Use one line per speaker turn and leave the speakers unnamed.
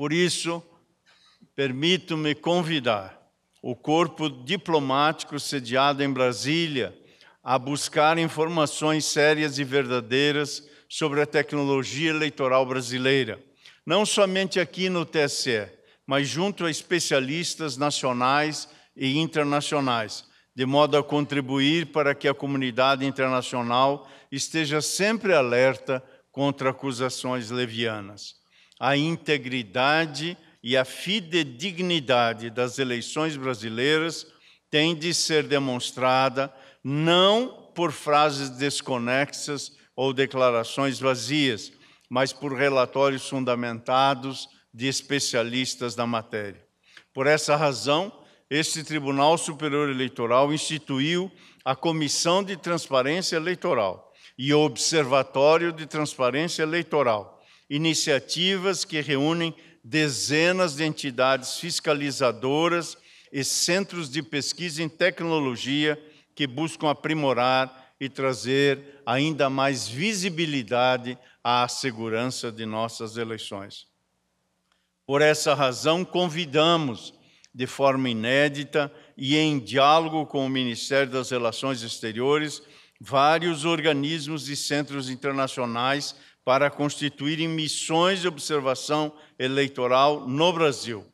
Por isso, permito-me convidar o corpo diplomático sediado em Brasília a buscar informações sérias e verdadeiras sobre a tecnologia eleitoral brasileira, não somente aqui no TSE, mas junto a especialistas nacionais e internacionais, de modo a contribuir para que a comunidade internacional esteja sempre alerta contra acusações levianas a integridade e a fidedignidade das eleições brasileiras tem de ser demonstrada não por frases desconexas ou declarações vazias, mas por relatórios fundamentados de especialistas da matéria. Por essa razão, este Tribunal Superior Eleitoral instituiu a Comissão de Transparência Eleitoral e o Observatório de Transparência Eleitoral iniciativas que reúnem dezenas de entidades fiscalizadoras e centros de pesquisa em tecnologia que buscam aprimorar e trazer ainda mais visibilidade à segurança de nossas eleições. Por essa razão, convidamos, de forma inédita e em diálogo com o Ministério das Relações Exteriores, vários organismos e centros internacionais para constituírem missões de observação eleitoral no Brasil.